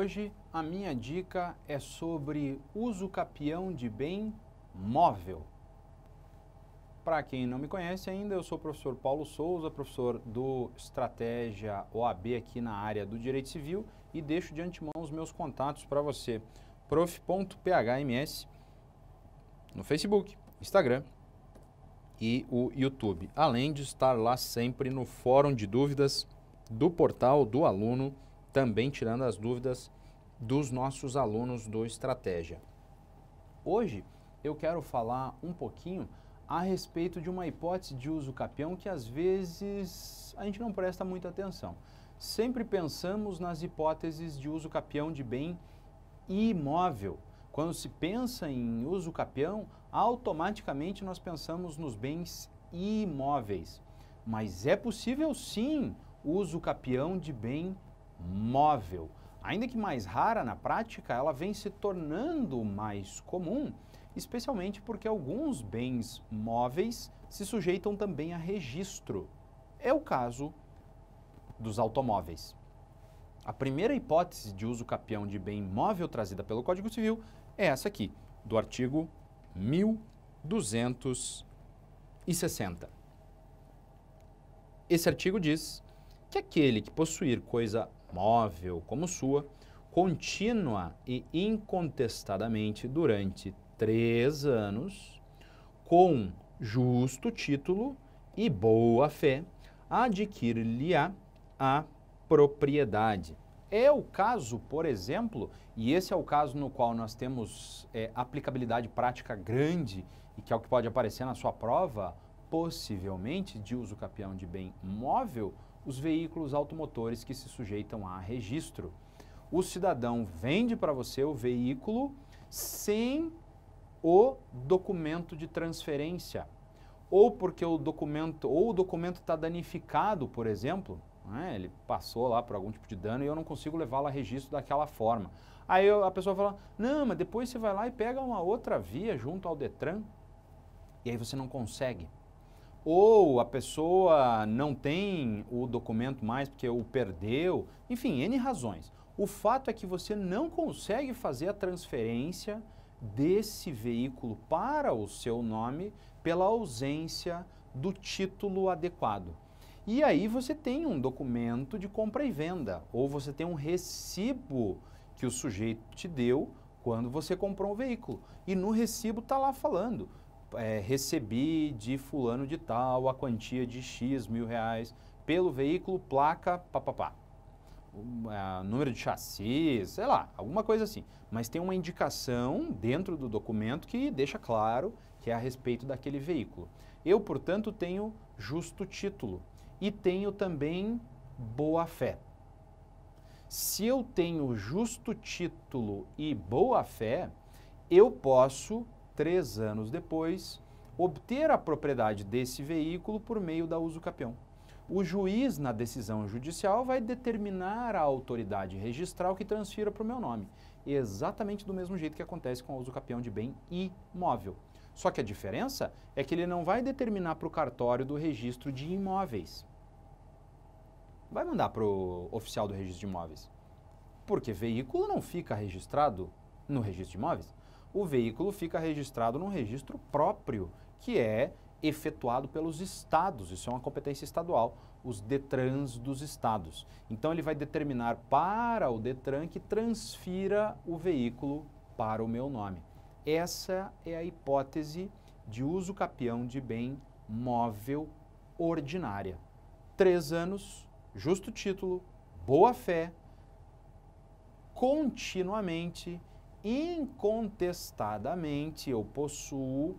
Hoje a minha dica é sobre uso capião de bem móvel. Para quem não me conhece ainda, eu sou o professor Paulo Souza, professor do Estratégia OAB aqui na área do Direito Civil e deixo de antemão os meus contatos para você. prof.phms no Facebook, Instagram e o YouTube, além de estar lá sempre no fórum de dúvidas do portal do aluno, também tirando as dúvidas dos nossos alunos do Estratégia. Hoje eu quero falar um pouquinho a respeito de uma hipótese de uso capião que às vezes a gente não presta muita atenção. Sempre pensamos nas hipóteses de uso capião de bem imóvel. Quando se pensa em uso capião, automaticamente nós pensamos nos bens imóveis. Mas é possível sim uso capião de bem móvel. Ainda que mais rara na prática, ela vem se tornando mais comum, especialmente porque alguns bens móveis se sujeitam também a registro. É o caso dos automóveis. A primeira hipótese de uso capião de bem móvel trazida pelo Código Civil é essa aqui, do artigo 1260. Esse artigo diz que aquele que possuir coisa móvel como sua, contínua e incontestadamente durante três anos, com justo título e boa fé, adquirir lhe á a propriedade. É o caso, por exemplo, e esse é o caso no qual nós temos é, aplicabilidade prática grande e que é o que pode aparecer na sua prova, possivelmente de uso capião de bem móvel, os veículos automotores que se sujeitam a registro. O cidadão vende para você o veículo sem o documento de transferência, ou porque o documento ou o documento está danificado, por exemplo, né? ele passou lá por algum tipo de dano e eu não consigo levá-lo a registro daquela forma. Aí eu, a pessoa fala: não, mas depois você vai lá e pega uma outra via junto ao Detran e aí você não consegue ou a pessoa não tem o documento mais porque o perdeu, enfim, N razões. O fato é que você não consegue fazer a transferência desse veículo para o seu nome pela ausência do título adequado. E aí você tem um documento de compra e venda, ou você tem um recibo que o sujeito te deu quando você comprou um veículo. E no recibo está lá falando, é, recebi de fulano de tal a quantia de X mil reais pelo veículo placa papapá. uh, número de chassi, sei lá, alguma coisa assim. Mas tem uma indicação dentro do documento que deixa claro que é a respeito daquele veículo. Eu, portanto, tenho justo título e tenho também boa fé. Se eu tenho justo título e boa fé, eu posso três anos depois, obter a propriedade desse veículo por meio da uso usucapião. O juiz, na decisão judicial, vai determinar a autoridade registral que transfira para o meu nome, exatamente do mesmo jeito que acontece com o usucapião de bem imóvel. Só que a diferença é que ele não vai determinar para o cartório do registro de imóveis. Vai mandar para o oficial do registro de imóveis. Porque veículo não fica registrado no registro de imóveis o veículo fica registrado num registro próprio, que é efetuado pelos estados. Isso é uma competência estadual, os Detrans dos estados. Então ele vai determinar para o Detran que transfira o veículo para o meu nome. Essa é a hipótese de uso capião de bem móvel ordinária. Três anos, justo título, boa fé, continuamente incontestadamente eu possuo,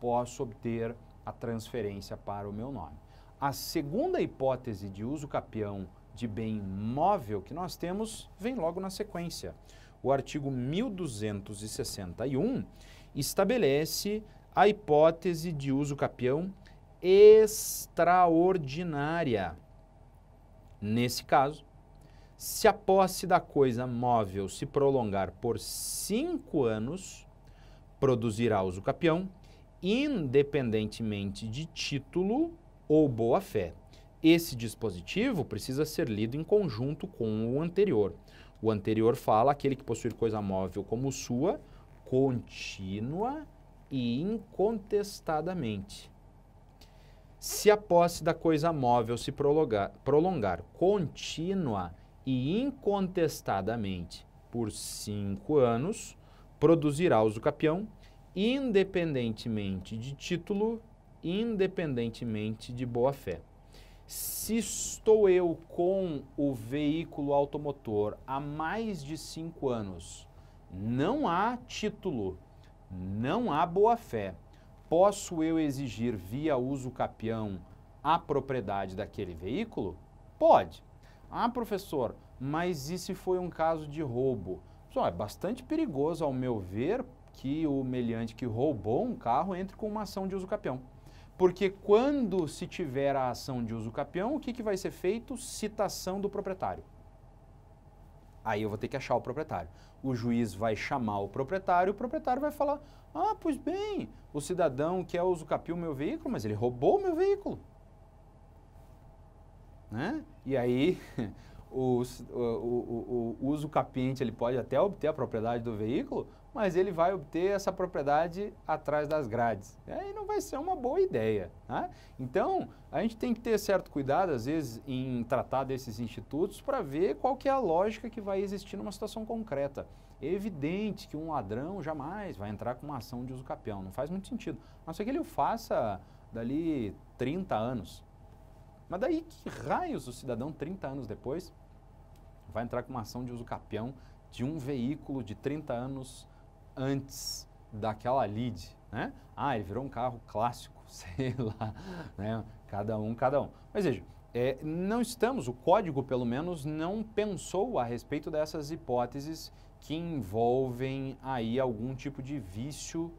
posso obter a transferência para o meu nome. A segunda hipótese de uso capião de bem móvel que nós temos vem logo na sequência. O artigo 1261 estabelece a hipótese de uso capião extraordinária. Nesse caso, se a posse da coisa móvel se prolongar por cinco anos, produzirá uso capião, independentemente de título ou boa-fé. Esse dispositivo precisa ser lido em conjunto com o anterior. O anterior fala aquele que possuir coisa móvel como sua, contínua e incontestadamente. Se a posse da coisa móvel se prolongar, prolongar contínua e incontestadamente por cinco anos produzirá o capião independentemente de título, independentemente de boa-fé. Se estou eu com o veículo automotor há mais de cinco anos, não há título, não há boa-fé, posso eu exigir via uso capião a propriedade daquele veículo? Pode. Ah, professor, mas e se foi um caso de roubo? Pessoal, é bastante perigoso, ao meu ver, que o meliante que roubou um carro entre com uma ação de uso capião. Porque quando se tiver a ação de uso capião, o que, que vai ser feito? Citação do proprietário. Aí eu vou ter que achar o proprietário. O juiz vai chamar o proprietário, o proprietário vai falar: Ah, pois bem, o cidadão quer usucapiar o meu veículo, mas ele roubou o meu veículo. Né? E aí os, o, o, o, uso capiente ele pode até obter a propriedade do veículo, mas ele vai obter essa propriedade atrás das grades. E aí não vai ser uma boa ideia. Né? Então, a gente tem que ter certo cuidado, às vezes, em tratar desses institutos para ver qual que é a lógica que vai existir numa situação concreta. É evidente que um ladrão jamais vai entrar com uma ação de uso capião, não faz muito sentido. A não ser que ele o faça dali 30 anos. Mas daí que raios o cidadão, 30 anos depois, vai entrar com uma ação de uso capião de um veículo de 30 anos antes daquela lead, né? Ah, ele virou um carro clássico, sei lá, né? Cada um, cada um. Mas veja, é, não estamos, o código pelo menos não pensou a respeito dessas hipóteses que envolvem aí algum tipo de vício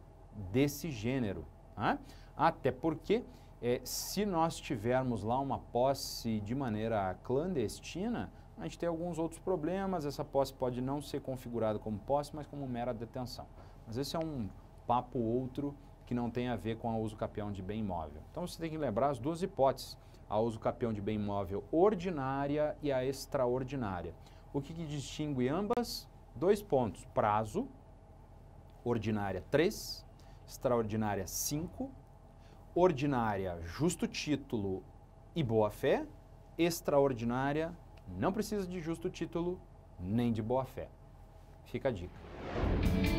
desse gênero, né? Até porque é, se nós tivermos lá uma posse de maneira clandestina, a gente tem alguns outros problemas. Essa posse pode não ser configurada como posse, mas como mera detenção. Mas esse é um papo outro que não tem a ver com a uso capião de bem imóvel. Então você tem que lembrar as duas hipóteses: a uso capião de bem imóvel ordinária e a extraordinária. O que, que distingue ambas? Dois pontos: prazo, ordinária 3, extraordinária 5 ordinária, justo título e boa-fé, extraordinária, não precisa de justo título nem de boa-fé. Fica a dica.